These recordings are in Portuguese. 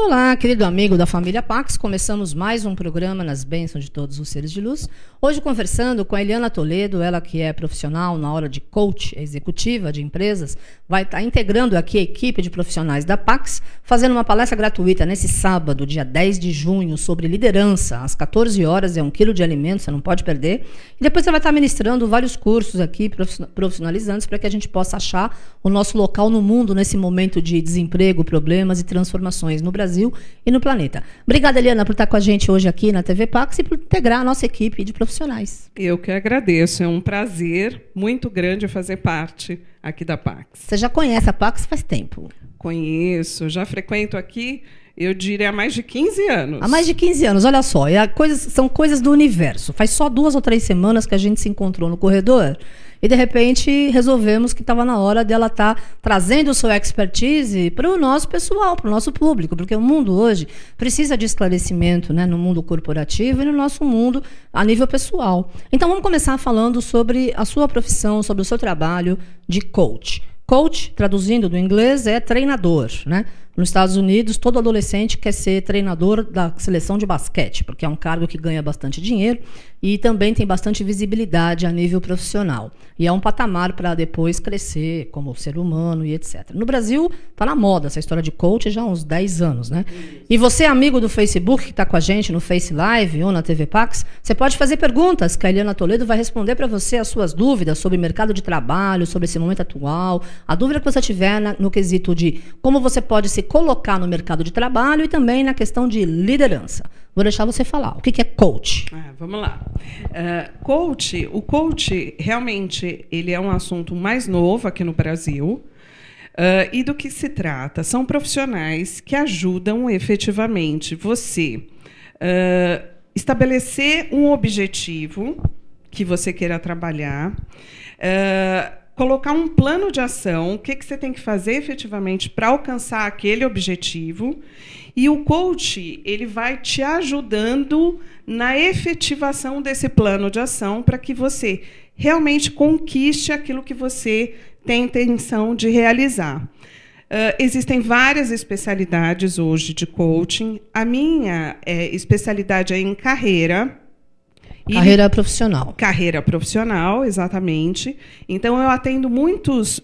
Olá, querido amigo da família Pax. Começamos mais um programa nas bênçãos de todos os seres de luz. Hoje conversando com a Eliana Toledo, ela que é profissional na hora de coach executiva de empresas, vai estar tá integrando aqui a equipe de profissionais da Pax, fazendo uma palestra gratuita nesse sábado, dia 10 de junho, sobre liderança. Às 14 horas é um quilo de alimento, você não pode perder. E depois ela vai estar tá ministrando vários cursos aqui profissionalizantes para que a gente possa achar o nosso local no mundo nesse momento de desemprego, problemas e transformações no Brasil Brasil e no planeta. Obrigada, Eliana, por estar com a gente hoje aqui na TV Pax e por integrar a nossa equipe de profissionais. Eu que agradeço. É um prazer muito grande fazer parte aqui da Pax. Você já conhece a Pax faz tempo? Conheço, já frequento aqui eu diria há mais de 15 anos. Há mais de 15 anos, olha só. são coisas do universo. Faz só duas ou três semanas que a gente se encontrou no corredor e de repente resolvemos que estava na hora dela estar tá trazendo sua expertise para o nosso pessoal, para o nosso público, porque o mundo hoje precisa de esclarecimento né, no mundo corporativo e no nosso mundo a nível pessoal. Então vamos começar falando sobre a sua profissão, sobre o seu trabalho de coach. Coach, traduzindo do inglês, é treinador, né? Nos Estados Unidos, todo adolescente quer ser treinador da seleção de basquete, porque é um cargo que ganha bastante dinheiro e também tem bastante visibilidade a nível profissional. E é um patamar para depois crescer como ser humano e etc. No Brasil, está na moda essa história de coach já há uns 10 anos, né? E você, amigo do Facebook, que está com a gente no Face Live ou na TV Pax, você pode fazer perguntas que a Eliana Toledo vai responder para você as suas dúvidas sobre mercado de trabalho, sobre esse momento atual, a dúvida que você tiver na, no quesito de como você pode se colocar no mercado de trabalho e também na questão de liderança. Vou deixar você falar. O que é coach? É, vamos lá. Uh, coach, o coach realmente ele é um assunto mais novo aqui no Brasil. Uh, e do que se trata? São profissionais que ajudam efetivamente você uh, estabelecer um objetivo que você queira trabalhar, uh, colocar um plano de ação, o que, que você tem que fazer efetivamente para alcançar aquele objetivo. E o coach ele vai te ajudando na efetivação desse plano de ação para que você realmente conquiste aquilo que você tem intenção de realizar. Uh, existem várias especialidades hoje de coaching. A minha é, especialidade é em carreira, carreira profissional. Carreira profissional, exatamente. Então eu atendo muitos, uh,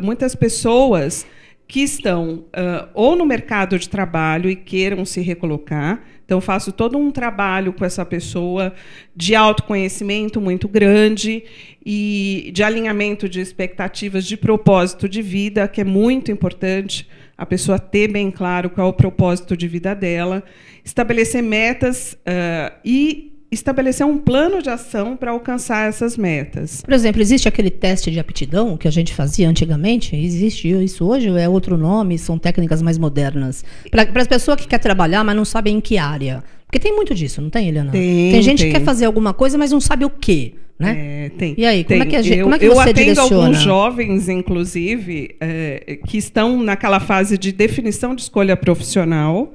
uh, muitas pessoas que estão uh, ou no mercado de trabalho e queiram se recolocar. Então, faço todo um trabalho com essa pessoa de autoconhecimento muito grande e de alinhamento de expectativas de propósito de vida, que é muito importante a pessoa ter bem claro qual é o propósito de vida dela, estabelecer metas uh, e estabelecer um plano de ação para alcançar essas metas. Por exemplo, existe aquele teste de aptidão que a gente fazia antigamente? Existe isso hoje é outro nome? São técnicas mais modernas? Para as pessoas que querem trabalhar, mas não sabem em que área. Porque tem muito disso, não tem, Eliana? Tem, tem gente tem. que quer fazer alguma coisa, mas não sabe o quê. Né? É, tem. E aí, tem. como é que, a gente, eu, como é que eu atendo direciona? alguns jovens, inclusive, é, que estão naquela fase de definição de escolha profissional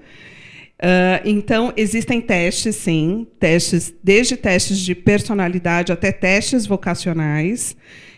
ah, então, existem testes, sim, testes, desde testes de personalidade até testes vocacionais,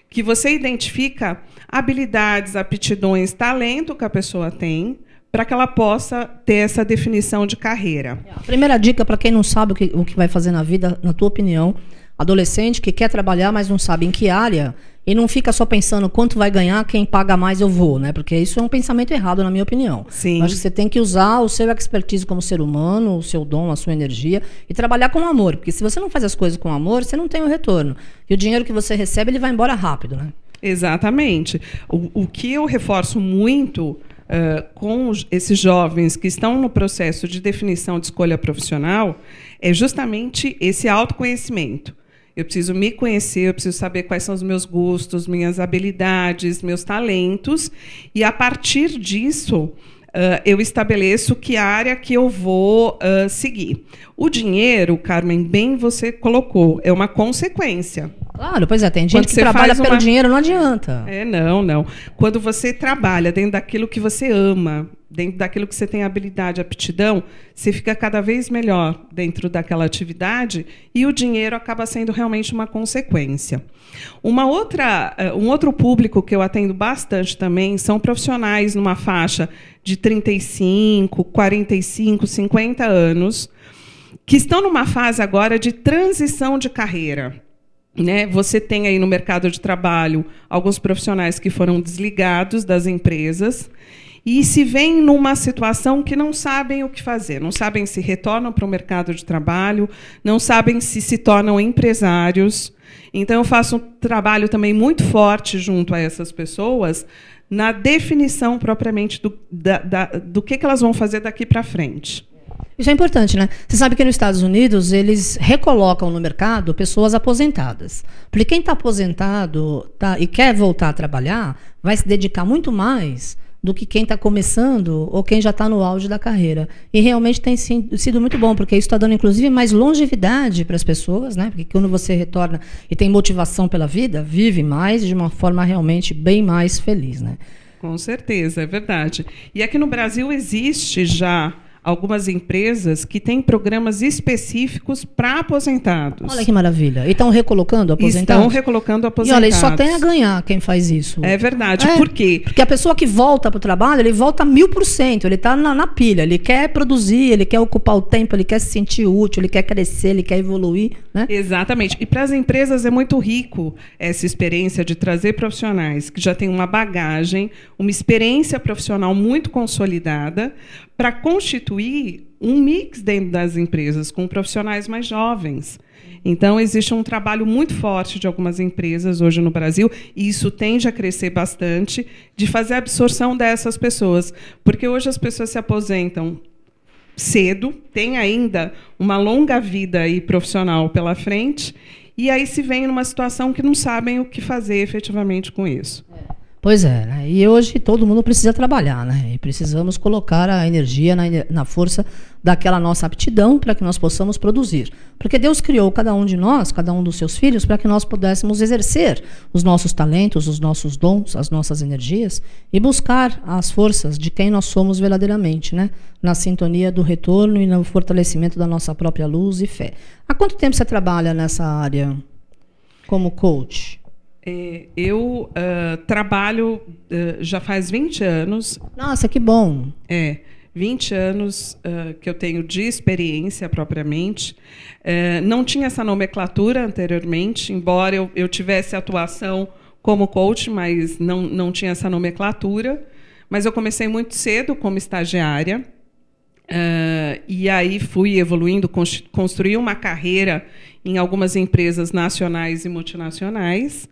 que você identifica habilidades, aptidões, talento que a pessoa tem, para que ela possa ter essa definição de carreira. A primeira dica para quem não sabe o que, o que vai fazer na vida, na tua opinião, adolescente que quer trabalhar, mas não sabe em que área, e não fica só pensando quanto vai ganhar, quem paga mais eu vou, né? Porque isso é um pensamento errado, na minha opinião. Sim. Eu acho que você tem que usar o seu expertise como ser humano, o seu dom, a sua energia e trabalhar com amor. Porque se você não faz as coisas com amor, você não tem o retorno. E o dinheiro que você recebe, ele vai embora rápido, né? Exatamente. O, o que eu reforço muito. Uh, com esses jovens que estão no processo de definição de escolha profissional, é justamente esse autoconhecimento. Eu preciso me conhecer, eu preciso saber quais são os meus gostos, minhas habilidades, meus talentos, e a partir disso Uh, eu estabeleço que área que eu vou uh, seguir. O dinheiro, Carmen, bem você colocou, é uma consequência. Claro, pois é, tem gente que trabalha pelo dinheiro, não adianta. É, não, não. Quando você trabalha dentro daquilo que você ama, dentro daquilo que você tem habilidade, aptidão, você fica cada vez melhor dentro daquela atividade e o dinheiro acaba sendo realmente uma consequência. Uma outra, eh, um outro público que eu atendo bastante também são profissionais numa faixa de 35, 45, 50 anos, que estão numa fase agora de transição de carreira. Né? Você tem aí no mercado de trabalho alguns profissionais que foram desligados das empresas e se veem numa situação que não sabem o que fazer, não sabem se retornam para o mercado de trabalho, não sabem se se tornam empresários. Então, eu faço um trabalho também muito forte junto a essas pessoas na definição propriamente do, da, da, do que, que elas vão fazer daqui para frente. Isso é importante, né? Você sabe que nos Estados Unidos eles recolocam no mercado pessoas aposentadas. Porque quem está aposentado tá, e quer voltar a trabalhar vai se dedicar muito mais do que quem está começando ou quem já está no auge da carreira. E realmente tem sido muito bom, porque isso está dando, inclusive, mais longevidade para as pessoas, né? Porque quando você retorna e tem motivação pela vida, vive mais de uma forma realmente bem mais feliz, né? Com certeza, é verdade. E aqui no Brasil existe já algumas empresas que têm programas específicos para aposentados. Olha que maravilha. E estão recolocando aposentados? Estão recolocando aposentados. E olha, só tem a ganhar quem faz isso. É verdade. É. Por quê? Porque a pessoa que volta para o trabalho, ele volta mil por cento. Ele está na, na, pilha. Ele quer produzir, ele quer ocupar o tempo, ele quer se sentir útil, ele quer crescer, ele quer evoluir. Né? Exatamente. E para as empresas é muito rico essa experiência de trazer profissionais que já têm uma bagagem, uma experiência profissional muito consolidada, para constituir um mix dentro das empresas com profissionais mais jovens. Então, existe um trabalho muito forte de algumas empresas hoje no Brasil, e isso tende a crescer bastante, de fazer a absorção dessas pessoas. Porque hoje as pessoas se aposentam cedo, têm ainda uma longa vida aí profissional pela frente, e aí se vem numa situação que não sabem o que fazer efetivamente com isso. É. Pois é, né? e hoje todo mundo precisa trabalhar, né? E precisamos colocar a energia na, na força daquela nossa aptidão para que nós possamos produzir. Porque Deus criou cada um de nós, cada um dos seus filhos, para que nós pudéssemos exercer os nossos talentos, os nossos dons, as nossas energias e buscar as forças de quem nós somos verdadeiramente, né? Na sintonia do retorno e no fortalecimento da nossa própria luz e fé. Há quanto tempo você trabalha nessa área como coach? É, eu uh, trabalho uh, já faz 20 anos. Nossa, que bom! É, 20 anos uh, que eu tenho de experiência propriamente. É, não tinha essa nomenclatura anteriormente, embora eu, eu tivesse atuação como coach, mas não, não tinha essa nomenclatura. Mas eu comecei muito cedo como estagiária. Uh, e aí fui evoluindo, construí uma carreira em algumas empresas nacionais e multinacionais.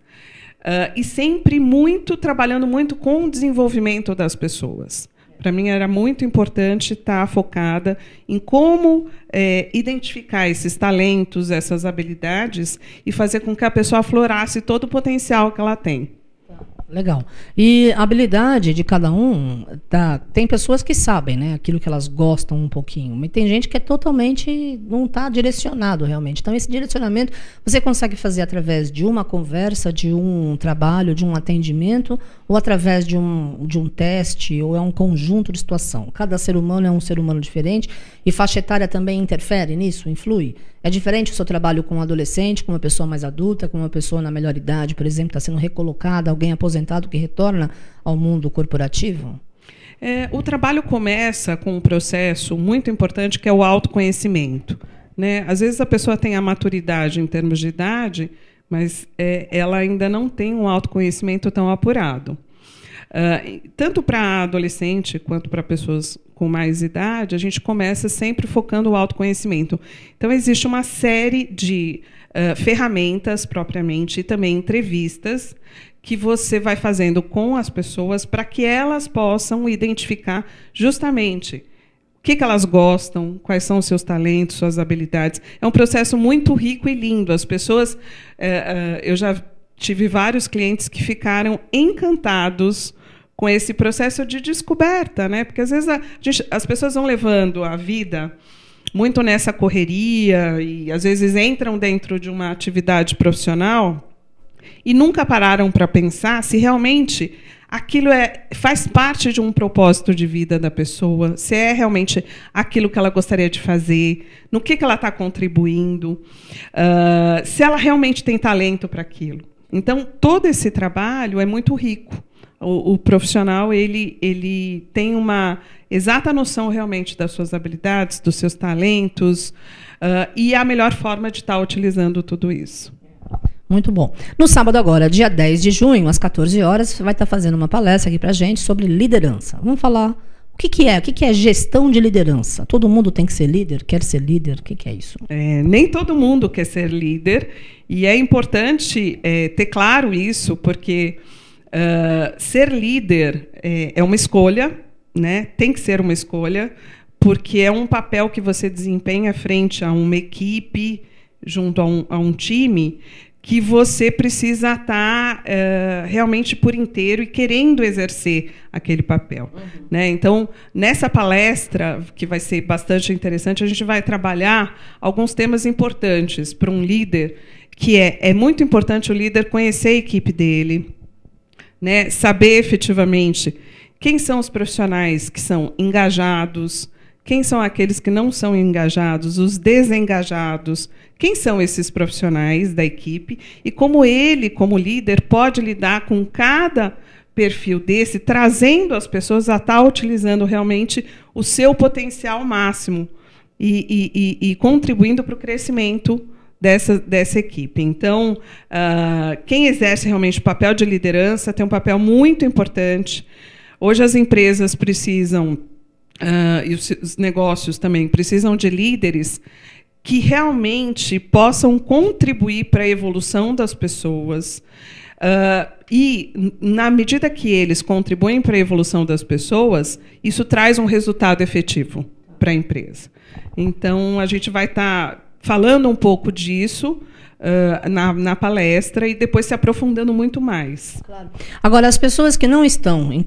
Uh, e sempre muito trabalhando muito com o desenvolvimento das pessoas. Para mim era muito importante estar tá focada em como é, identificar esses talentos, essas habilidades e fazer com que a pessoa aflorasse todo o potencial que ela tem. Legal. E a habilidade de cada um, tá, tem pessoas que sabem, né, aquilo que elas gostam um pouquinho, mas tem gente que é totalmente não está direcionado realmente. Então esse direcionamento você consegue fazer através de uma conversa, de um trabalho, de um atendimento, ou através de um de um teste, ou é um conjunto de situação. Cada ser humano é um ser humano diferente e faixa etária também interfere nisso, influi. É diferente o seu trabalho com um adolescente, com uma pessoa mais adulta, com uma pessoa na melhor idade, por exemplo, está sendo recolocada, alguém aposentado aposentado que retorna ao mundo corporativo? É, o trabalho começa com um processo muito importante que é o autoconhecimento. Né? Às vezes a pessoa tem a maturidade em termos de idade, mas é, ela ainda não tem um autoconhecimento tão apurado. Uh, tanto para adolescente quanto para pessoas com mais idade, a gente começa sempre focando o autoconhecimento. Então, existe uma série de uh, ferramentas, propriamente, e também entrevistas, que você vai fazendo com as pessoas para que elas possam identificar justamente o que, que elas gostam, quais são os seus talentos, suas habilidades. É um processo muito rico e lindo. As pessoas, eh, eh, eu já tive vários clientes que ficaram encantados com esse processo de descoberta, né? Porque às vezes gente, as pessoas vão levando a vida muito nessa correria e às vezes entram dentro de uma atividade profissional e nunca pararam para pensar se realmente aquilo é, faz parte de um propósito de vida da pessoa, se é realmente aquilo que ela gostaria de fazer, no que, que ela está contribuindo, uh, se ela realmente tem talento para aquilo. Então, todo esse trabalho é muito rico. O, o, profissional ele, ele tem uma exata noção realmente das suas habilidades, dos seus talentos, uh, e é a melhor forma de estar tá utilizando tudo isso. Muito bom. No sábado agora, dia 10 de junho, às 14 horas, vai estar tá fazendo uma palestra aqui para gente sobre liderança. Vamos falar o que, que é? O que, que é gestão de liderança? Todo mundo tem que ser líder? Quer ser líder? O que, que é isso? É, nem todo mundo quer ser líder. E é importante é, ter claro isso, porque uh, ser líder é, é uma escolha, né? tem que ser uma escolha, porque é um papel que você desempenha frente a uma equipe, junto a um, a um time, que você precisa tá, estar uh, realmente por inteiro e querendo exercer aquele papel. Uhum. Né? Então, nessa palestra, que vai ser bastante interessante, a gente vai trabalhar alguns temas importantes para um líder, que é, é muito importante o líder conhecer a equipe dele, né? saber efetivamente quem são os profissionais que são engajados, quem são aqueles que não são engajados, os desengajados? Quem são esses profissionais da equipe e como ele, como líder, pode lidar com cada perfil desse, trazendo as pessoas a estar tá utilizando realmente o seu potencial máximo e, e, e, e contribuindo para o crescimento dessa, dessa equipe. Então, uh, quem exerce realmente o papel de liderança tem um papel muito importante. Hoje as empresas precisam uh, e os, os negócios também precisam de líderes que realmente possam contribuir para a evolução das pessoas. Uh, e, na medida que eles contribuem para a evolução das pessoas, isso traz um resultado efetivo para a empresa. Então, a gente vai estar tá falando um pouco disso. Uh, na, na, palestra e depois se aprofundando muito mais. Claro. Agora, as pessoas que não estão em,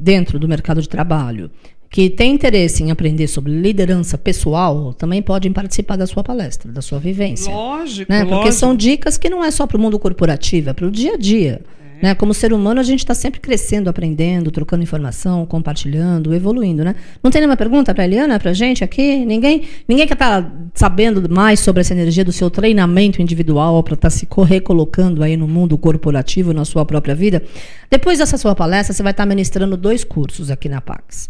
dentro do mercado de trabalho, que tem interesse em aprender sobre liderança pessoal também podem participar da sua palestra, da sua vivência. Lógico, né? Porque são dicas que não é só para o mundo corporativo, é para o dia a dia. É. Né? Como ser humano, a gente está sempre crescendo, aprendendo, trocando informação, compartilhando, evoluindo. Né? Não tem nenhuma pergunta para a Eliana, para a gente aqui? Ninguém, ninguém que está sabendo mais sobre essa energia do seu treinamento individual para estar tá se recolocando aí no mundo corporativo, na sua própria vida? Depois dessa sua palestra, você vai estar tá ministrando dois cursos aqui na Pax.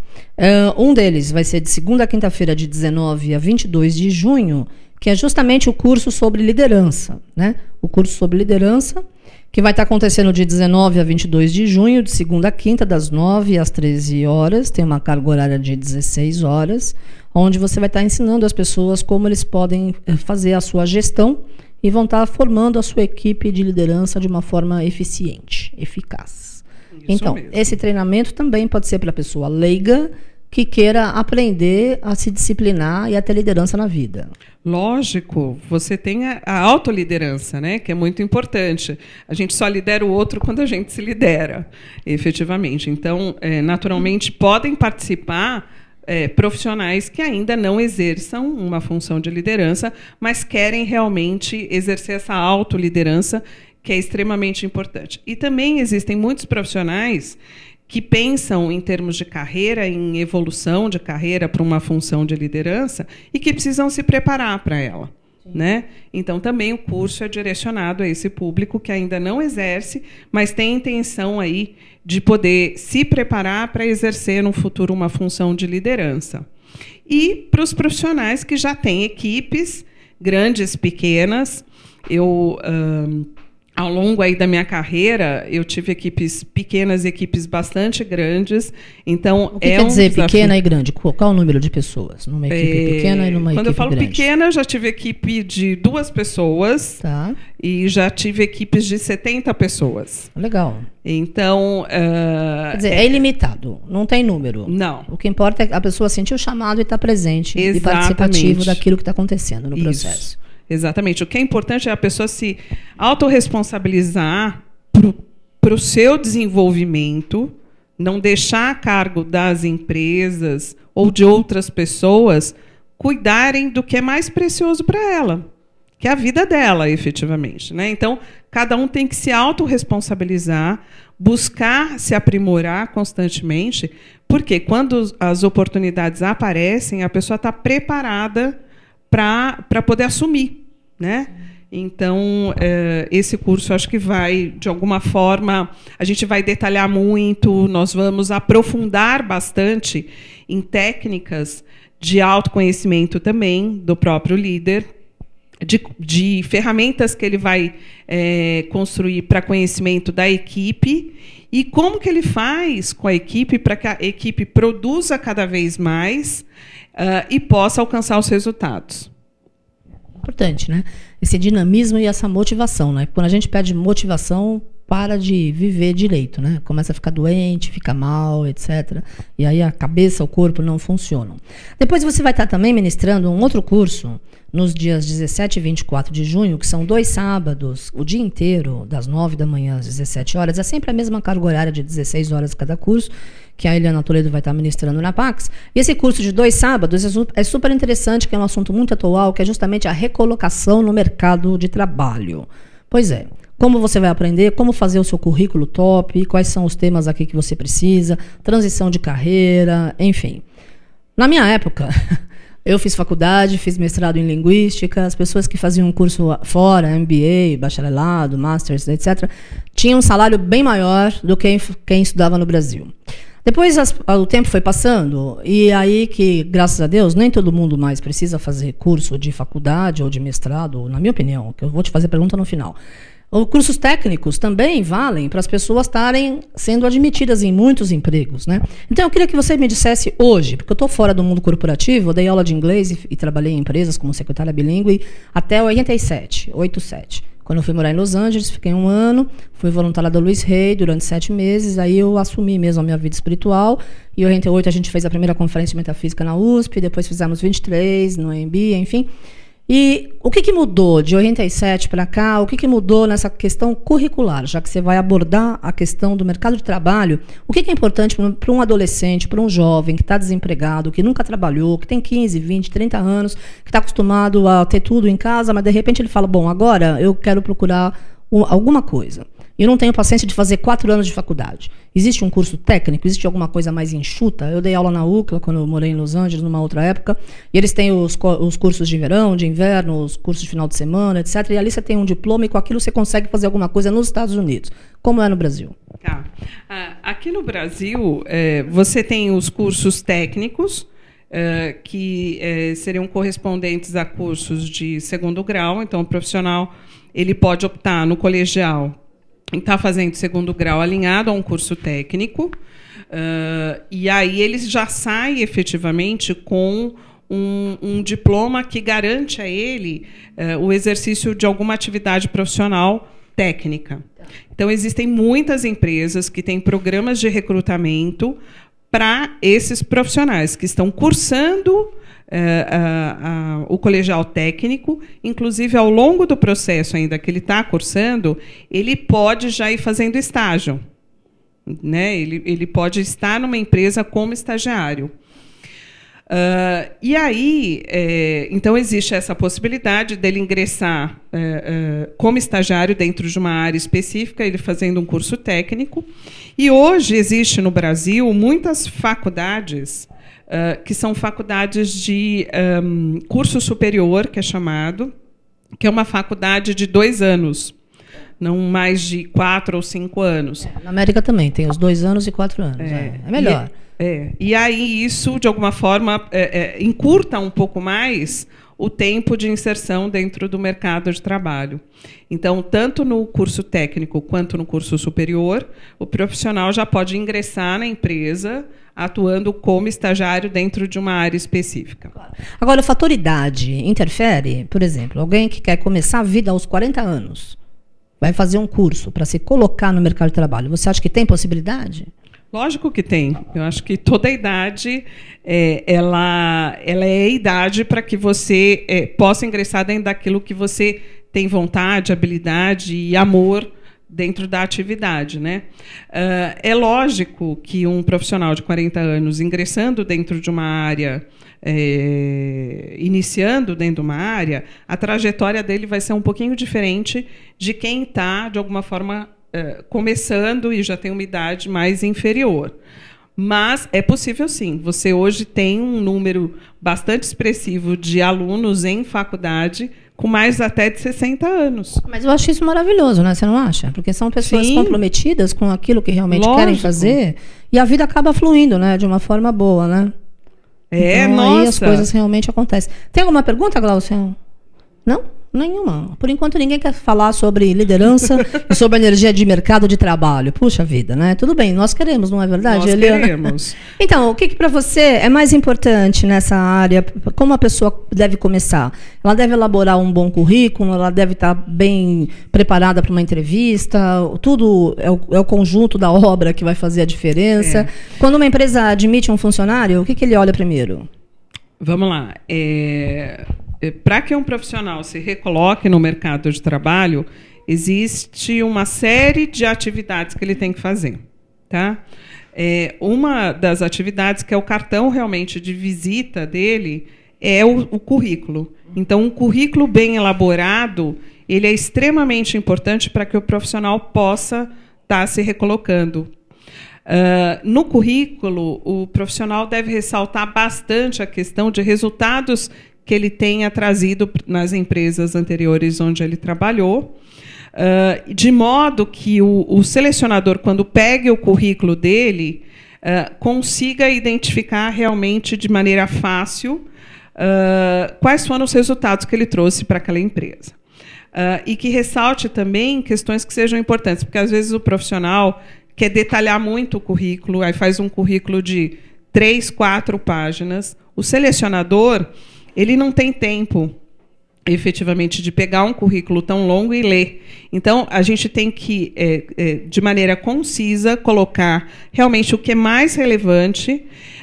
Uh, um deles vai ser de segunda a quinta-feira, de 19 a 22 de junho, que é justamente o curso sobre liderança. Né? O curso sobre liderança que vai estar acontecendo de 19 a 22 de junho, de segunda a quinta, das 9 às 13 horas. Tem uma carga horária de 16 horas, onde você vai estar ensinando as pessoas como eles podem eh, fazer a sua gestão e vão estar formando a sua equipe de liderança de uma forma eficiente, eficaz. Isso então, mesmo. esse treinamento também pode ser para a pessoa leiga que queira aprender a se disciplinar e a ter liderança na vida. Lógico, você tem a, a autoliderança, né, que é muito importante. A gente só lidera o outro quando a gente se lidera, efetivamente. Então, é, naturalmente, podem participar é, profissionais que ainda não exerçam uma função de liderança, mas querem realmente exercer essa autoliderança, que é extremamente importante. E também existem muitos profissionais que pensam em termos de carreira, em evolução de carreira para uma função de liderança e que precisam se preparar para ela. Né? Então, também o curso é direcionado a esse público que ainda não exerce, mas tem intenção aí de poder se preparar para exercer no futuro uma função de liderança. E para os profissionais que já têm equipes, grandes, pequenas, eu ao longo aí da minha carreira, eu tive equipes pequenas e equipes bastante grandes. Então, o que é quer um dizer desafio. pequena e grande? Qual, qual, o número de pessoas numa equipe é... pequena e numa Quando equipe grande? Quando eu falo grande. pequena, eu já tive equipe de duas pessoas tá. e já tive equipes de 70 pessoas. Legal. Então. Uh, quer dizer, é... é ilimitado, não tem número. Não. O que importa é a pessoa sentir o chamado e estar tá presente Exatamente. e participativo daquilo que está acontecendo no Isso. processo. Exatamente. O que é importante é a pessoa se autorresponsabilizar para o seu desenvolvimento, não deixar a cargo das empresas ou de outras pessoas cuidarem do que é mais precioso para ela, que é a vida dela, efetivamente. Né? Então, cada um tem que se autorresponsabilizar, buscar se aprimorar constantemente, porque quando as oportunidades aparecem, a pessoa está preparada para poder assumir né? Então, eh, esse curso acho que vai, de alguma forma, a gente vai detalhar muito, nós vamos aprofundar bastante em técnicas de autoconhecimento também do próprio líder, de, de ferramentas que ele vai é, construir para conhecimento da equipe e como que ele faz com a equipe para que a equipe produza cada vez mais uh, e possa alcançar os resultados importante, né? Esse dinamismo e essa motivação, né? Quando a gente perde motivação, para de viver direito, né? Começa a ficar doente, fica mal, etc. E aí a cabeça, o corpo não funcionam. Depois você vai estar também ministrando um outro curso nos dias 17 e 24 de junho, que são dois sábados, o dia inteiro, das 9 da manhã às 17 horas, é sempre a mesma carga horária de 16 horas cada curso, que a Eliana Toledo vai estar ministrando na Pax. E esse curso de dois sábados é, é super interessante, que é um assunto muito atual, que é justamente a recolocação no mercado de trabalho. Pois é, como você vai aprender, como fazer o seu currículo top, quais são os temas aqui que você precisa, transição de carreira, enfim. Na minha época, Eu fiz faculdade, fiz mestrado em linguística. As pessoas que faziam um curso fora, MBA, bacharelado, masters, etc., tinham um salário bem maior do que quem estudava no Brasil. Depois as, ah, o tempo foi passando e aí que, graças a Deus, nem todo mundo mais precisa fazer curso de faculdade ou de mestrado, na minha opinião, que eu vou te fazer pergunta no final. Os cursos técnicos também valem para as pessoas estarem sendo admitidas em muitos empregos, né? Então eu queria que você me dissesse hoje, porque eu estou fora do mundo corporativo, eu dei aula de inglês e, e trabalhei em empresas como secretária bilíngue até 87, 87. Quando eu fui morar em Los Angeles, fiquei um ano, fui voluntária da Luiz Rey durante sete meses, aí eu assumi mesmo a minha vida espiritual. E em 88 a gente fez a primeira conferência de metafísica na USP, depois fizemos 23 no EMB, enfim. E o que, que mudou de 87 para cá? O que, que mudou nessa questão curricular? Já que você vai abordar a questão do mercado de trabalho, o que, que é importante para um adolescente, para um jovem que está desempregado, que nunca trabalhou, que tem 15, 20, 30 anos, que está acostumado a ter tudo em casa, mas de repente ele fala: bom, agora eu quero procurar alguma coisa. Eu não tenho paciência de fazer quatro anos de faculdade. Existe um curso técnico? Existe alguma coisa mais enxuta? Eu dei aula na UCLA quando eu morei em Los Angeles, numa outra época, e eles têm os, os cursos de verão, de inverno, os cursos de final de semana, etc. E ali você tem um diploma e com aquilo você consegue fazer alguma coisa nos Estados Unidos. Como é no Brasil? Tá. Ah, aqui no Brasil, eh, você tem os cursos técnicos, eh, que eh, seriam correspondentes a cursos de segundo grau, então o profissional ele pode optar no colegial está fazendo segundo grau alinhado a um curso técnico. Uh, e aí ele já sai efetivamente com um, um diploma que garante a ele uh, o exercício de alguma atividade profissional técnica. Então, existem muitas empresas que têm programas de recrutamento para esses profissionais que estão cursando eh, o colegial técnico, inclusive ao longo do processo ainda que ele está cursando, ele pode já ir fazendo estágio. Né? Ele, ele pode estar numa empresa como estagiário. Ah, e aí, é, então, existe essa possibilidade dele ingressar é, é, como estagiário dentro de uma área específica, ele fazendo um curso técnico. E hoje existe no Brasil muitas faculdades que são faculdades de um, curso superior, que é chamado, que é uma faculdade de dois anos, não mais de quatro ou cinco anos. É, na América também tem os dois anos e quatro anos. É, é, é melhor. E, é, e aí isso, de alguma forma, é, é, encurta um pouco mais o tempo de inserção dentro do mercado de trabalho. Então, tanto no curso técnico quanto no curso superior, o profissional já pode ingressar na empresa atuando como estagiário dentro de uma área específica. Agora, o fator idade interfere? Por exemplo, alguém que quer começar a vida aos 40 anos vai fazer um curso para se colocar no mercado de trabalho. Você acha que tem possibilidade? Lógico que tem. Eu acho que toda a idade é, ela, ela é a idade para que você é, possa ingressar dentro daquilo que você tem vontade, habilidade e amor dentro da atividade. Né? Uh, é lógico que um profissional de 40 anos ingressando dentro de uma área, é, iniciando dentro de uma área, a trajetória dele vai ser um pouquinho diferente de quem está, de alguma forma, eh, começando e já tem uma idade mais inferior. Mas é possível sim. Você hoje tem um número bastante expressivo de alunos em faculdade com mais até de 60 anos. Mas eu acho isso maravilhoso, né? Você não acha? Porque são pessoas Sim. comprometidas com aquilo que realmente Lógico. querem fazer e a vida acaba fluindo, né? De uma forma boa, né? É, então, nossa. Aí as coisas realmente acontecem. Tem alguma pergunta, Glaucio? Não? Nenhuma. Por enquanto ninguém quer falar sobre liderança e sobre energia de mercado de trabalho. Puxa vida, né? Tudo bem, nós queremos, não é verdade, nós Eliana? Queremos. Então, o que, que para você é mais importante nessa área? Como a pessoa deve começar? Ela deve elaborar um bom currículo, ela deve estar tá bem preparada para uma entrevista, tudo é o, é o, conjunto da obra que vai fazer a diferença. É. Quando uma empresa admite um funcionário, o que, que ele olha primeiro? Vamos lá. É é, para que um profissional se recoloque no mercado de trabalho, existe uma série de atividades que ele tem que fazer. Tá? É, uma das atividades, que é o cartão realmente de visita dele, é o, o currículo. Então, um currículo bem elaborado ele é extremamente importante para que o profissional possa estar tá se recolocando. Uh, no currículo, o profissional deve ressaltar bastante a questão de resultados que ele tenha trazido nas empresas anteriores onde ele trabalhou. Ah, de modo que o, selecionador, quando pegue o currículo dele, ah, consiga identificar realmente de maneira fácil ah, quais foram os resultados que ele trouxe para aquela empresa. e que ressalte também questões que sejam importantes, porque às vezes o profissional quer detalhar muito o currículo, aí faz um currículo de três, quatro páginas. O selecionador ele não tem tempo efetivamente de pegar um currículo tão longo e ler. Então, a gente tem que, é, é, de maneira concisa, colocar realmente o que é mais relevante,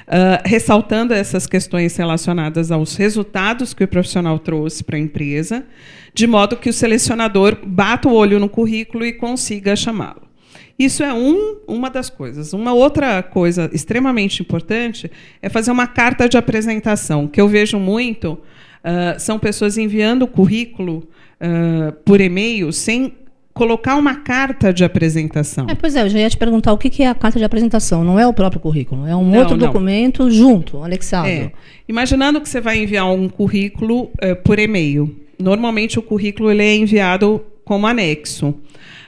uh, ressaltando essas questões relacionadas aos resultados que o profissional trouxe para a empresa, de modo que o selecionador bata o olho no currículo e consiga chamá-lo. Isso é um, uma das coisas. Uma outra coisa extremamente importante é fazer uma carta de apresentação, que eu vejo muito uh, são pessoas enviando o currículo uh, por e-mail sem colocar uma carta de apresentação. É, pois é, eu já ia te perguntar o que é a carta de apresentação. Não é o próprio currículo, é um não, outro não. documento junto, anexado. É. Imaginando que você vai enviar um currículo uh, por e-mail. Normalmente o currículo ele é enviado como anexo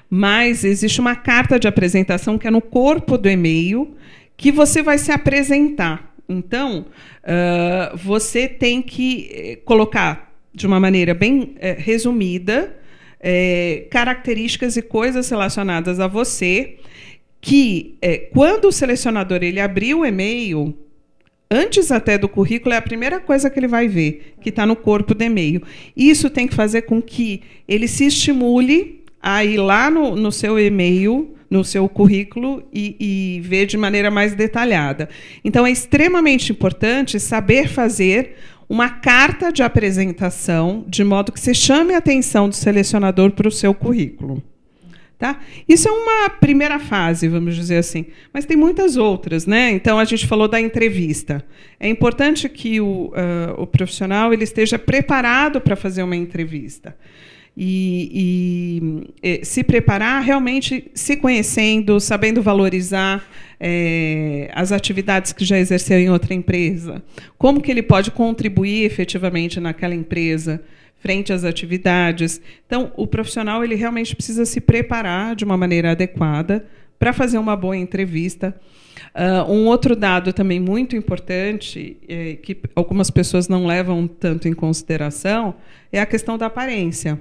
mas existe uma carta de apresentação que é no corpo do e-mail que você vai se apresentar. Então, uh, você tem que eh, colocar de uma maneira bem é, resumida é, características e coisas relacionadas a você que é, quando o selecionador ele abrir o e-mail antes até do currículo, é a primeira coisa que ele vai ver, que está no corpo do e-mail. Isso tem que fazer com que ele se estimule a ir lá no, no seu e-mail, no seu currículo e, e ver de maneira mais detalhada. Então, é extremamente importante saber fazer uma carta de apresentação, de modo que você chame a atenção do selecionador para o seu currículo. Tá? Isso é uma primeira fase, vamos dizer assim. Mas tem muitas outras, né? Então a gente falou da entrevista. É importante que o, uh, o profissional ele esteja preparado para fazer uma entrevista e, e, eh, se preparar realmente se conhecendo, sabendo valorizar é, as atividades que já exerceu em outra empresa. Como que ele pode contribuir efetivamente naquela empresa frente às atividades. Então, o profissional ele realmente precisa se preparar de uma maneira adequada para fazer uma boa entrevista. Uh, um outro dado também muito importante, é, que algumas pessoas não levam tanto em consideração, é a questão da aparência.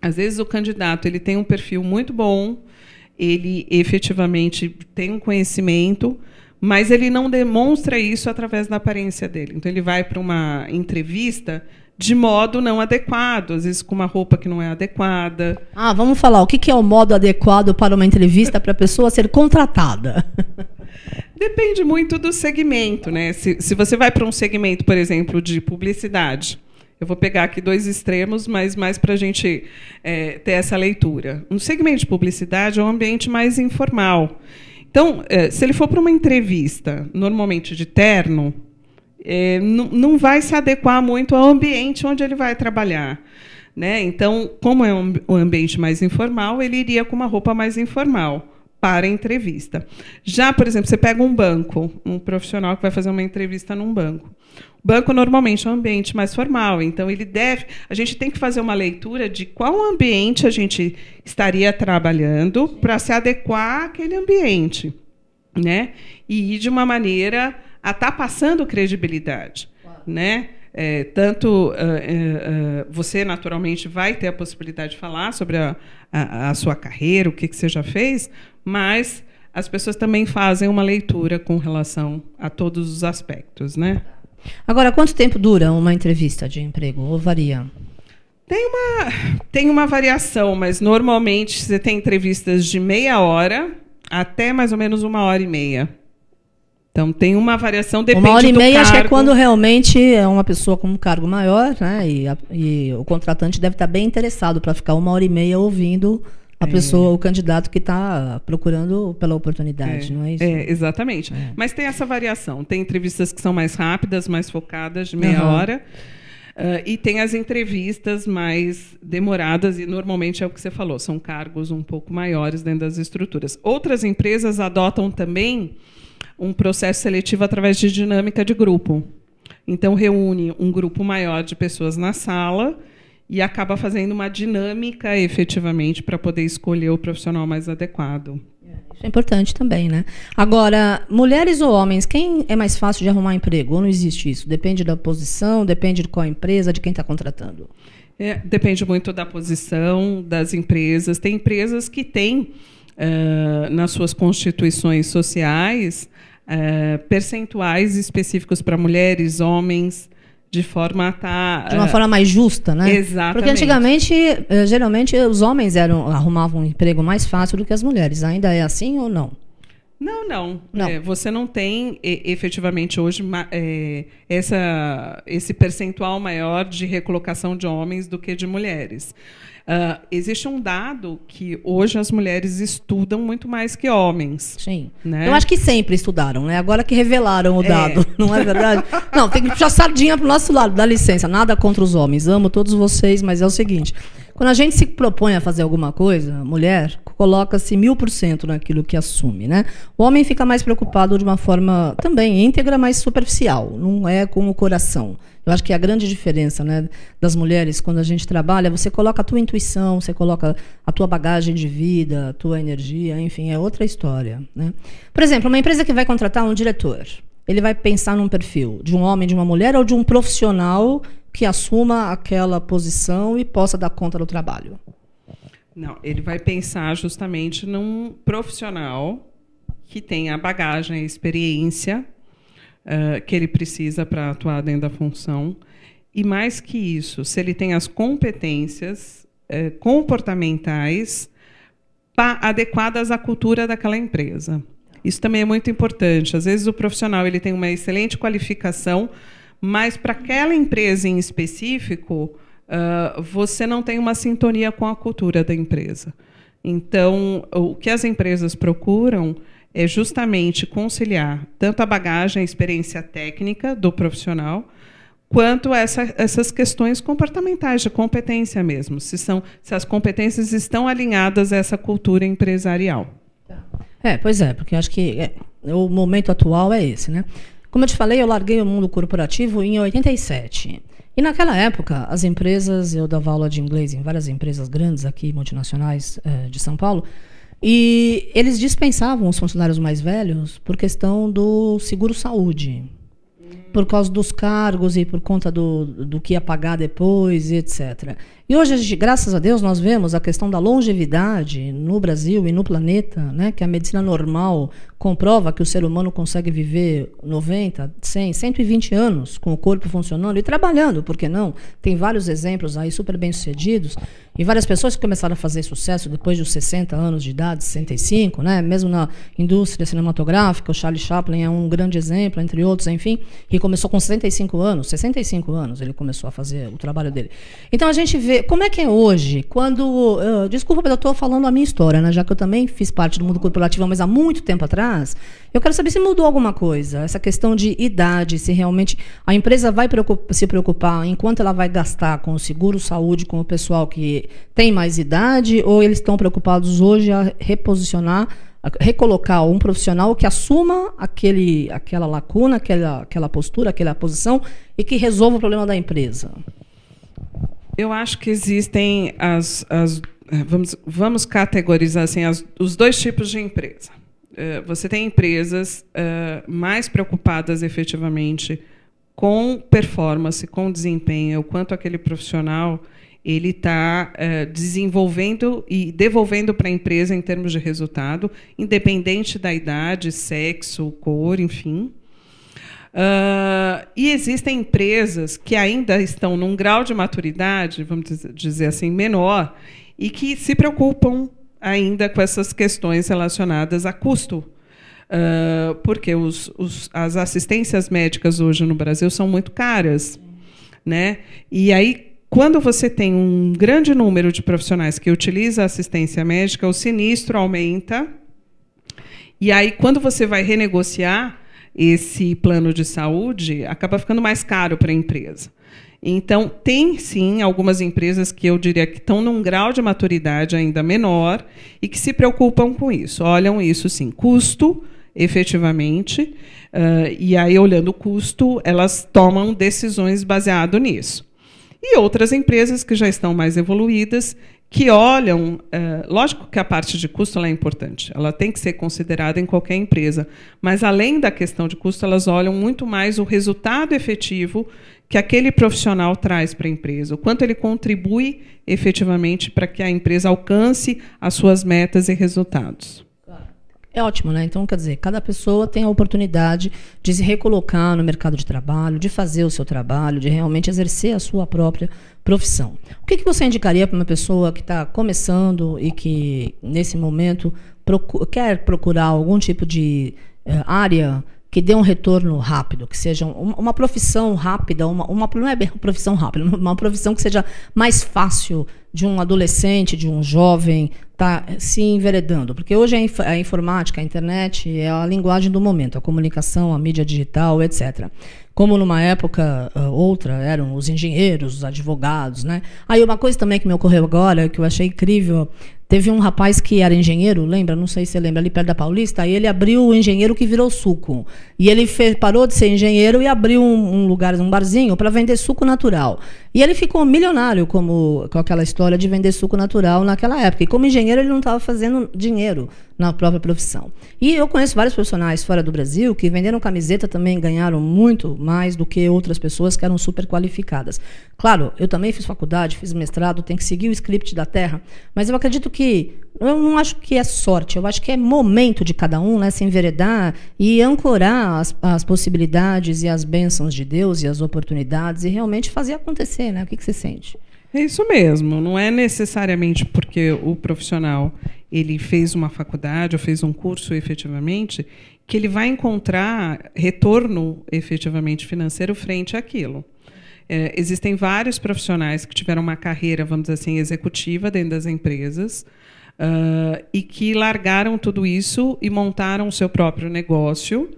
Às vezes o candidato ele tem um perfil muito bom, ele efetivamente tem um conhecimento, mas ele não demonstra isso através da aparência dele. Então ele vai para uma entrevista de modo não adequado, às vezes com uma roupa que não é adequada. Ah, vamos falar o que é o modo adequado para uma entrevista para a pessoa ser contratada. Depende muito do segmento, né? Se, se você vai para um segmento, por exemplo, de publicidade, eu vou pegar aqui dois extremos, mas mais para a gente é, ter essa leitura. Um segmento de publicidade é um ambiente mais informal. Então, é, se ele for para uma entrevista, normalmente de terno, é, não vai se adequar muito ao ambiente onde ele vai trabalhar. Né? Então, como é um, um ambiente mais informal, ele iria com uma roupa mais informal para a entrevista. Já, por exemplo, você pega um banco, um profissional que vai fazer uma entrevista num banco. O banco normalmente é um ambiente mais formal, então ele deve. A gente tem que fazer uma leitura de qual ambiente a gente estaria trabalhando para se adequar àquele ambiente, né? E ir de uma maneira a estar tá passando credibilidade, né? É, tanto ah, é, ah, você, naturalmente, vai ter a possibilidade de falar sobre a, a, a sua carreira, o que, que você já fez, mas as pessoas também fazem uma leitura com relação a todos os aspectos, né? Agora, quanto tempo dura uma entrevista de emprego? Ou varia? Tem uma, tem uma variação, mas normalmente você tem entrevistas de meia hora até mais ou menos uma hora e meia. Então tem uma variação dependendo Uma hora e meia acho que é quando realmente é uma pessoa com um cargo maior, né? E, a, e o contratante deve estar bem interessado para ficar uma hora e meia ouvindo a é. pessoa, o candidato que está procurando pela oportunidade, é. não é isso? É, exatamente. É. Mas tem essa variação. Tem entrevistas que são mais rápidas, mais focadas, de meia uhum. hora. Uh, e tem as entrevistas mais demoradas, e normalmente é o que você falou, são cargos um pouco maiores dentro das estruturas. Outras empresas adotam também um processo seletivo através de dinâmica de grupo. Então, reúne um grupo maior de pessoas na sala e acaba fazendo uma dinâmica efetivamente para poder escolher o profissional mais adequado. Isso é importante também, né? Agora, mulheres ou homens, quem é mais fácil de arrumar emprego? Ou não existe isso? Depende da posição, depende de qual empresa, de quem está contratando. É, depende muito da posição, das empresas. Tem empresas que têm eh, nas suas constituições sociais uh, percentuais específicos para mulheres, homens, de forma a tá, de uma eh, forma mais justa, né? Exatamente. Porque antigamente, geralmente, os homens eram arrumavam um emprego mais fácil do que as mulheres. Ainda é assim ou não? Não, não. não. É, você não tem efetivamente hoje é, essa, esse percentual maior de recolocação de homens do que de mulheres. Uh, existe um dado que hoje as mulheres estudam muito mais que homens. Sim. Né? Eu acho que sempre estudaram, né? Agora que revelaram o é. dado, é. não é verdade? não, tem que puxar sardinha pro nosso lado, dá licença. Nada contra os homens. Amo todos vocês, mas é o seguinte. Quando a gente se propõe a fazer alguma coisa, a mulher coloca-se mil por cento naquilo que assume, né? O homem fica mais preocupado de uma forma também íntegra, mas superficial, não é com o coração. Eu acho que a grande diferença né, das mulheres quando a gente trabalha, você coloca a tua intuição, você coloca a tua bagagem de vida, a tua energia, enfim, é outra história. Né? Por exemplo, uma empresa que vai contratar um diretor, ele vai pensar num perfil de um homem, de uma mulher ou de um profissional que assuma aquela posição e possa dar conta do trabalho? Não, ele vai pensar justamente num profissional que tem a bagagem, a experiência uh, que ele precisa para atuar dentro da função. E mais que isso, se ele tem as competências uh, comportamentais adequadas à cultura daquela empresa. Isso também é muito importante. Às vezes o profissional ele tem uma excelente qualificação, mas para aquela empresa em específico, uh, você não tem uma sintonia com a cultura da empresa. Então, o que as empresas procuram é justamente conciliar tanto a bagagem, a experiência técnica do profissional, quanto essa, essas questões comportamentais de competência mesmo, se são se as competências estão alinhadas a essa cultura empresarial. É, pois é, porque eu acho que é, o momento atual é esse, né? Como eu te falei, eu larguei o mundo corporativo em 87. E naquela época, as empresas, eu dava aula de inglês em várias empresas grandes aqui, multinacionais eh, de São Paulo, e eles dispensavam os funcionários mais velhos por questão do seguro-saúde, por causa dos cargos e por conta do, do que ia pagar depois, etc. E hoje, gente, graças a Deus, nós vemos a questão da longevidade no Brasil e no planeta, né? que a medicina normal comprova que o ser humano consegue viver 90, 100, 120 anos com o corpo funcionando e trabalhando, por que não? Tem vários exemplos aí super bem-sucedidos e várias pessoas que começaram a fazer sucesso depois dos 60 anos de idade, 65, né? mesmo na indústria cinematográfica, o Charlie Chaplin é um grande exemplo, entre outros, enfim, que começou com 65 anos, 65 anos ele começou a fazer o trabalho dele. Então a gente vê como é que é hoje? Quando. Uh, desculpa, mas eu estou falando a minha história, né? Já que eu também fiz parte do mundo corporativo, mas há muito tempo atrás, eu quero saber se mudou alguma coisa. Essa questão de idade, se realmente a empresa vai se preocupar enquanto ela vai gastar com o seguro saúde, com o pessoal que tem mais idade, ou eles estão preocupados hoje a reposicionar recolocar um profissional que assuma aquele, aquela lacuna, aquela, aquela postura, aquela posição e que resolva o problema da empresa. Eu acho que existem as, as eh, vamos, vamos categorizar assim as, os dois tipos de empresa. Eh, você tem empresas eh, mais preocupadas efetivamente com performance, com desempenho, o quanto aquele profissional ele está desenvolvendo e devolvendo para a empresa em termos de resultado, independente da idade, sexo, cor, enfim. Uh, e existem empresas que ainda estão num grau de maturidade, vamos dizer assim, menor, e que se preocupam ainda com essas questões relacionadas a custo. Uh, porque os, os, as assistências médicas hoje no Brasil são muito caras. Né? E aí, quando você tem um grande número de profissionais que utiliza assistência médica, o sinistro aumenta. E aí, quando você vai renegociar, esse plano de saúde, acaba ficando mais caro para a empresa. Então, tem sim algumas empresas que eu diria que estão num grau de maturidade ainda menor e que se preocupam com isso. Olham isso sim, custo, efetivamente, uh, e aí, olhando o custo, elas tomam decisões baseado nisso. E outras empresas que já estão mais evoluídas que olham. É, lógico que a parte de custo é importante, ela tem que ser considerada em qualquer empresa, mas além da questão de custo, elas olham muito mais o resultado efetivo que aquele profissional traz para a empresa, o quanto ele contribui efetivamente para que a empresa alcance as suas metas e resultados. É ótimo, né? Então, quer dizer, cada pessoa tem a oportunidade de se recolocar no mercado de trabalho, de fazer o seu trabalho, de realmente exercer a sua própria profissão. O que, que você indicaria para uma pessoa que está começando e que, nesse momento, quer procurar algum tipo de eh, área que dê um retorno rápido, que seja uma profissão rápida, uma, uma não é bem uma profissão rápida, uma profissão que seja mais fácil de um adolescente, de um jovem tá se enveredando, porque hoje a, informática, a internet é a linguagem do momento, a comunicação, a mídia digital, etc. Como numa época ah, outra eram os engenheiros, os advogados, né? Aí uma coisa também que me ocorreu agora que eu achei incrível Teve um rapaz que era engenheiro, lembra? Não sei se você lembra, ali perto da Paulista. Aí ele abriu o engenheiro que virou suco. E ele fez, parou de ser engenheiro e abriu um, um lugar, um barzinho, para vender suco natural. E ele ficou milionário como, com aquela história de vender suco natural naquela época. E como engenheiro, ele não estava fazendo dinheiro na própria profissão. E eu conheço vários profissionais fora do Brasil que venderam camiseta também ganharam muito mais do que outras pessoas que eram super qualificadas. Claro, eu também fiz faculdade, fiz mestrado, tem que seguir o script da terra, mas eu acredito que eu não acho que é sorte, eu acho que é momento de cada um né, se enveredar e ancorar as, as possibilidades e as bênçãos de Deus e as oportunidades e realmente fazer acontecer, né? O que, que você sente? É isso mesmo. Não é necessariamente porque o profissional ele fez uma faculdade ou fez um curso efetivamente que ele vai encontrar retorno efetivamente financeiro frente àquilo. É, existem vários profissionais que tiveram uma carreira, vamos dizer assim, executiva dentro das empresas uh, e que largaram tudo isso e montaram o seu próprio negócio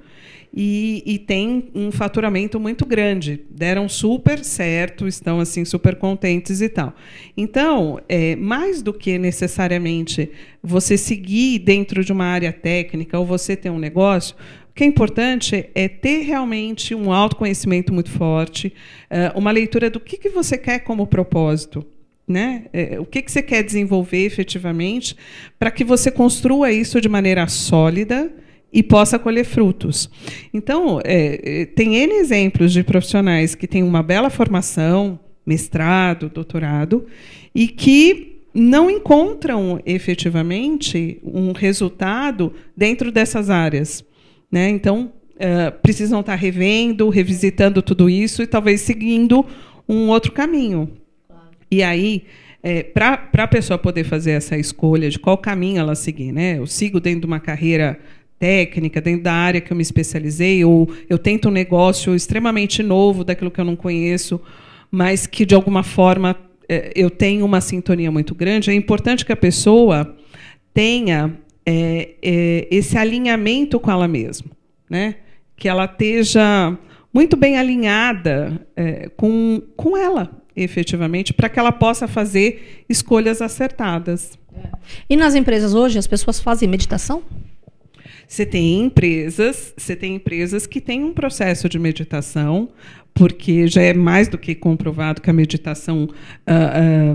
e, e tem um faturamento muito grande. Deram super certo, estão assim super contentes e tal. Então, é, mais do que necessariamente você seguir dentro de uma área técnica ou você ter um negócio, o que é importante é ter realmente um autoconhecimento muito forte, eh, uma leitura do que, que você quer como propósito. Né? É, o que, que você quer desenvolver efetivamente para que você construa isso de maneira sólida e possa colher frutos. Então, é, é, tem N exemplos de profissionais que têm uma bela formação, mestrado, doutorado, e que não encontram efetivamente um resultado dentro dessas áreas. Né? Então, é, precisam estar revendo, revisitando tudo isso e talvez seguindo um outro caminho. E aí, é, para a pessoa poder fazer essa escolha de qual caminho ela seguir, né? eu sigo dentro de uma carreira técnica, dentro da área que eu me especializei, ou eu tento um negócio extremamente novo, daquilo que eu não conheço, mas que, de alguma forma, é, eu tenho uma sintonia muito grande, é importante que a pessoa tenha é, é, esse alinhamento com ela mesma, né? que ela esteja muito bem alinhada é, com, com ela, efetivamente, para que ela possa fazer escolhas acertadas. É. E nas empresas hoje, as pessoas fazem meditação? Você tem empresas, você tem empresas que têm um processo de meditação, porque já é mais do que comprovado que a meditação uh,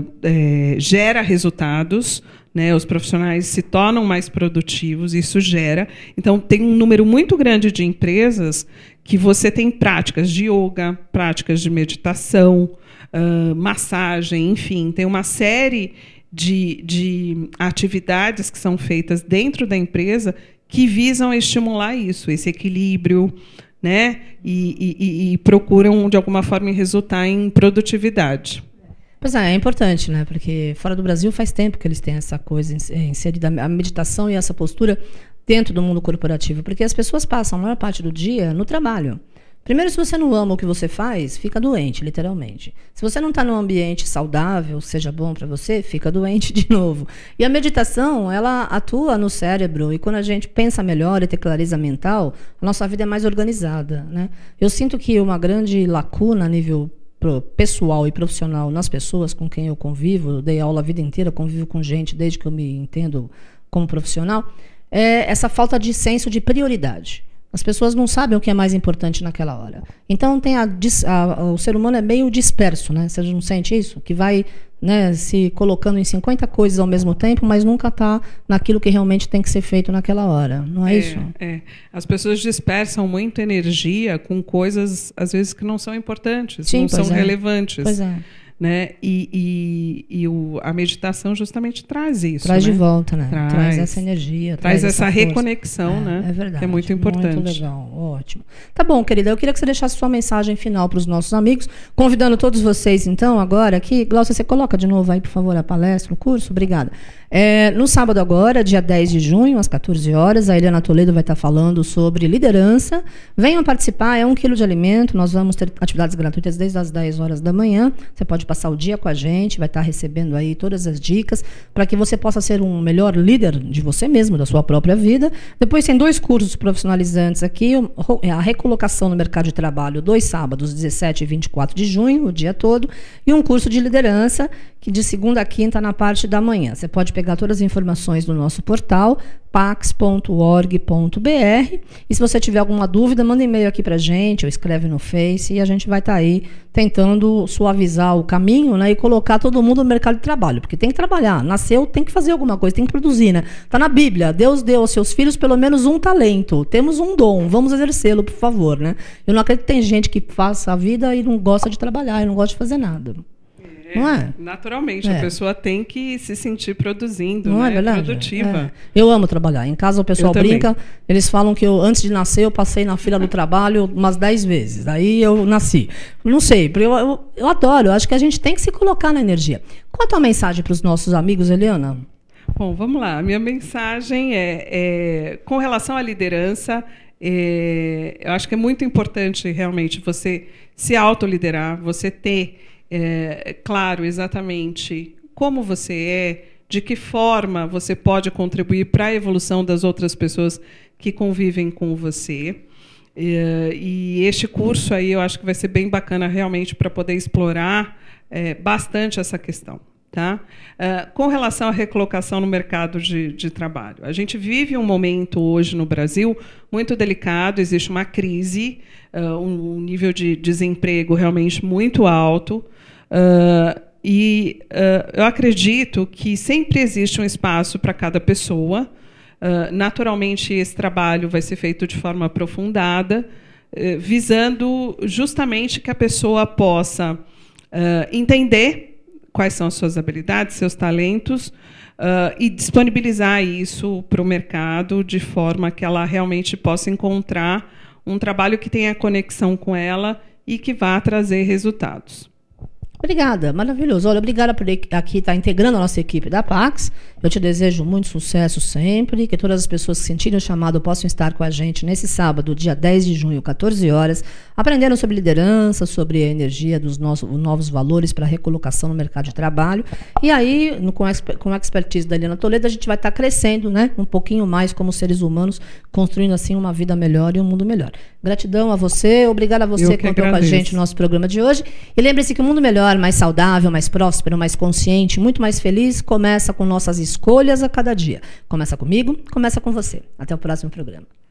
uh, é, gera resultados. Né, os profissionais se tornam mais produtivos, isso gera. Então, tem um número muito grande de empresas que você tem práticas de yoga, práticas de meditação, uh, massagem, enfim, tem uma série de, de, atividades que são feitas dentro da empresa que visam estimular isso, esse equilíbrio, né? E, e, e procuram, de alguma forma, resultar em produtividade. Pois é, é importante, né? Porque fora do Brasil faz tempo que eles têm essa coisa inserida, a meditação e essa postura dentro do mundo corporativo, porque as pessoas passam a maior parte do dia no trabalho. Primeiro, se você não ama o que você faz, fica doente, literalmente. Se você não está num ambiente saudável, seja bom para você, fica doente de novo. E a meditação, ela atua no cérebro e quando a gente pensa melhor e tem clareza mental, a nossa vida é mais organizada. Né? Eu sinto que uma grande lacuna a nível pessoal e profissional nas pessoas com quem eu convivo, eu dei aula a vida inteira, convivo com gente desde que eu me entendo como profissional, é essa falta de senso de prioridade. As pessoas não sabem o que é mais importante naquela hora. Então tem a, a, o ser humano é meio disperso, né? Você não sente isso? Que vai né, se colocando em 50 coisas ao mesmo tempo, mas nunca está naquilo que realmente tem que ser feito naquela hora. Não é, é isso? É. As pessoas dispersam muita energia com coisas, às vezes, que não são importantes, Sim, não são é. relevantes. Pois é. Né? E, e, e o, a meditação justamente traz isso. Traz né? de volta, né? Traz, traz essa energia. Traz, traz essa, essa reconexão, é, né? É verdade. é muito importante. Muito legal, ótimo. Tá bom, querida, eu queria que você deixasse sua mensagem final para os nossos amigos. Convidando todos vocês, então, agora aqui. Glaucia, você coloca de novo aí, por favor, a palestra, o curso? Obrigada. É, no sábado agora, dia 10 de junho, às 14 horas, a Eliana Toledo vai estar falando sobre liderança. Venham participar, é um quilo de alimento. Nós vamos ter atividades gratuitas desde as 10 horas da manhã. Você pode passar o dia com a gente, vai estar recebendo aí todas as dicas para que você possa ser um melhor líder de você mesmo, da sua própria vida. Depois tem dois cursos profissionalizantes aqui, a recolocação no mercado de trabalho, dois sábados, 17 e 24 de junho, o dia todo, e um curso de liderança que de segunda a quinta na parte da manhã. Você pode pegar pegar todas as informações no nosso portal pax.org.br. E se você tiver alguma dúvida, manda e-mail aqui para a gente, ou escreve no Face, e a gente vai estar tá aí tentando suavizar o caminho né, e colocar todo mundo no mercado de trabalho, porque tem que trabalhar. Nasceu, tem que fazer alguma coisa, tem que produzir. Né? Tá na Bíblia, Deus deu aos seus filhos pelo menos um talento. Temos um dom, vamos exercê-lo, por favor. Né? Eu não acredito que tem gente que faça a vida e não gosta de trabalhar, e não gosta de fazer nada. É, não é? é? Naturalmente, é. a pessoa tem que se sentir produzindo, não é né? é verdade? produtiva. É. Eu amo trabalhar. Em casa o pessoal brinca, eles falam que eu, antes de nascer, eu passei na fila do trabalho umas 10 vezes. Daí eu nasci. Não sei, eu, eu, eu adoro, eu acho que a gente tem que se colocar na energia. Qual a tua mensagem para os nossos amigos, Eliana? Bom, vamos lá. Minha mensagem é, é com relação à liderança. É, eu acho que é muito importante realmente você se autoliderar, você ter é, claro exatamente como você é, de que forma você pode contribuir para a evolução das outras pessoas que convivem com você. E, é, e este curso aí eu acho que vai ser bem bacana realmente para poder explorar é, bastante essa questão. Tá? Uh, com relação à recolocação no mercado de, de, trabalho, a gente vive um momento hoje no Brasil muito delicado, existe uma crise, uh, um nível de desemprego realmente muito alto. Uh, e uh, eu acredito que sempre existe um espaço para cada pessoa. Uh, naturalmente, esse trabalho vai ser feito de forma aprofundada, eh, visando justamente que a pessoa possa entender quais são as suas habilidades, seus talentos, e disponibilizar isso para o mercado de forma que ela realmente possa encontrar um trabalho que tenha conexão com ela e que vá trazer resultados. Obrigada, maravilhoso. Olha, obrigada por aqui estar tá integrando a nossa equipe da Pax. Eu te desejo muito sucesso sempre, que todas as pessoas que sentirem o chamado possam estar com a gente nesse sábado, dia 10 de junho, 14 horas, aprendendo sobre liderança, sobre a energia dos nossos novos valores para recolocação no mercado de trabalho. E aí, no, com, a, com a expertise da Helena Toledo, a gente vai estar tá crescendo, né, um pouquinho mais como seres humanos, construindo assim uma vida melhor e um mundo melhor. Gratidão a você, obrigada a você Eu que, que com a gente no nosso programa de hoje. E lembre-se que o mundo melhor lugar mais saudável, mais próspero, mais consciente, muito mais feliz começa com nossas escolhas a cada dia. Começa comigo, começa com você. Até o próximo programa.